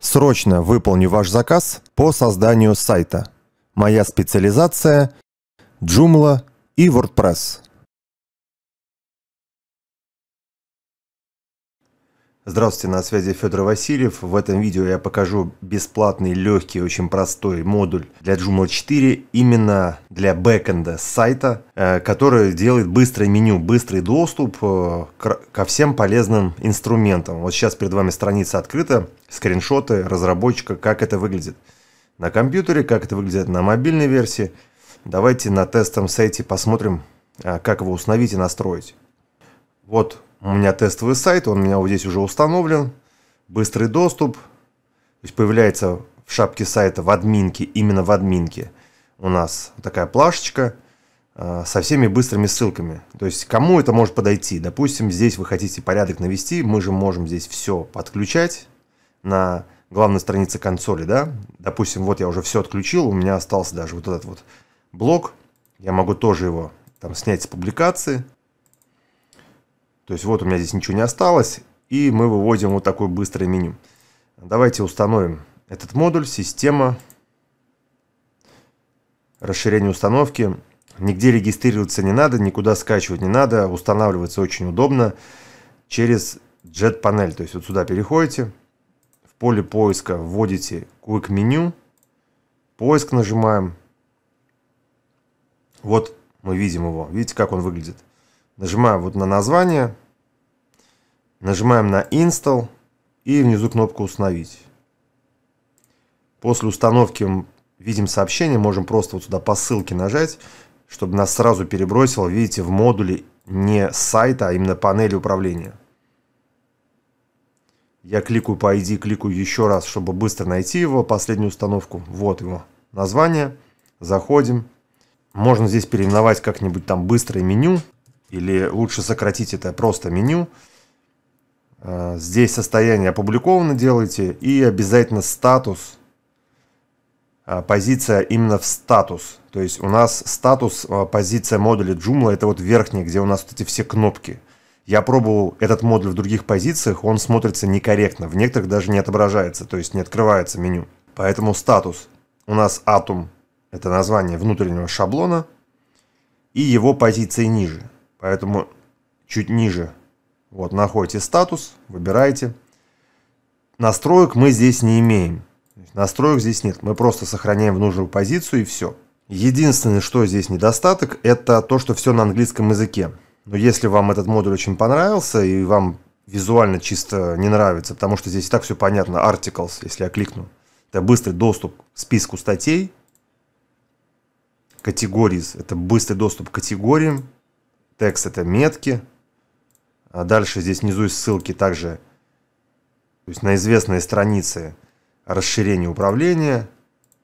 Срочно выполню ваш заказ по созданию сайта. Моя специализация – Joomla и WordPress. Здравствуйте, на связи Федор Васильев. В этом видео я покажу бесплатный, легкий, очень простой модуль для Joomla 4, именно для бэкэнда сайта, э, который делает быстрое меню, быстрый доступ э, ко всем полезным инструментам. Вот сейчас перед вами страница открыта, скриншоты разработчика, как это выглядит на компьютере, как это выглядит на мобильной версии. Давайте на тестовом сайте посмотрим, э, как его установить и настроить. Вот у меня тестовый сайт, он у меня вот здесь уже установлен. Быстрый доступ. То есть появляется в шапке сайта в админке, именно в админке у нас такая плашечка э, со всеми быстрыми ссылками. То есть кому это может подойти? Допустим, здесь вы хотите порядок навести, мы же можем здесь все подключать на главной странице консоли, да? Допустим, вот я уже все отключил, у меня остался даже вот этот вот блок. Я могу тоже его там снять с публикации. То есть вот у меня здесь ничего не осталось, и мы выводим вот такое быстрое меню. Давайте установим этот модуль, система, расширение установки. Нигде регистрироваться не надо, никуда скачивать не надо, устанавливается очень удобно через Jet панель. То есть вот сюда переходите, в поле поиска вводите Quick Menu, поиск нажимаем. Вот мы видим его, видите как он выглядит. Нажимаем вот на название. Нажимаем на Install и внизу кнопку «Установить». После установки видим сообщение, можем просто вот сюда по ссылке нажать, чтобы нас сразу перебросило, видите, в модуле не сайта, а именно панели управления. Я кликаю по ID, кликаю еще раз, чтобы быстро найти его, последнюю установку. Вот его название. Заходим. Можно здесь переименовать как-нибудь там быстрое меню. Или лучше сократить это просто меню. А, здесь состояние опубликовано делайте. И обязательно статус. А, позиция именно в статус. То есть у нас статус, а, позиция модуля Joomla, это вот верхний, где у нас вот эти все кнопки. Я пробовал этот модуль в других позициях, он смотрится некорректно, в некоторых даже не отображается, то есть не открывается меню. Поэтому статус. У нас атом – это название внутреннего шаблона и его позиции ниже – Поэтому чуть ниже вот находите статус, выбираете. Настроек мы здесь не имеем. Настроек здесь нет. Мы просто сохраняем в нужную позицию и все. Единственное, что здесь недостаток, это то, что все на английском языке. Но если вам этот модуль очень понравился и вам визуально чисто не нравится, потому что здесь и так все понятно, articles, если я кликну, это быстрый доступ к списку статей, категории, это быстрый доступ к категориям, Текст это метки. А дальше здесь внизу есть ссылки также то есть на известные страницы расширение управления.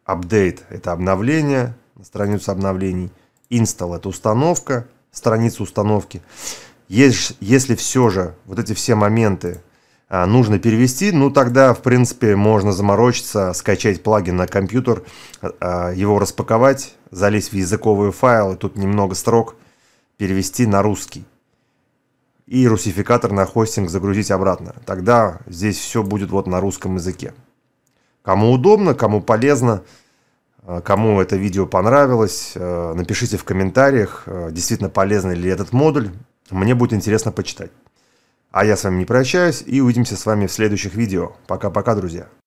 Update – это обновление, страницу обновлений. Install – это установка, страница установки. Есть, если все же вот эти все моменты а, нужно перевести, ну тогда, в принципе, можно заморочиться, скачать плагин на компьютер, а, а его распаковать, залезть в языковые файлы, тут немного строк, перевести на русский. И русификатор на хостинг загрузить обратно. Тогда здесь все будет вот на русском языке. Кому удобно, кому полезно, э, кому это видео понравилось, э, напишите в комментариях, э, действительно полезный ли этот модуль. Мне будет интересно почитать. А я с вами не прощаюсь и увидимся с вами в следующих видео. Пока-пока, друзья.